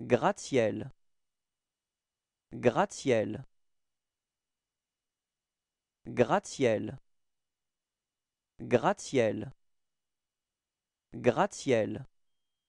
Gratiel. Gratiel. Gratiel. Gratiel. Gratiel.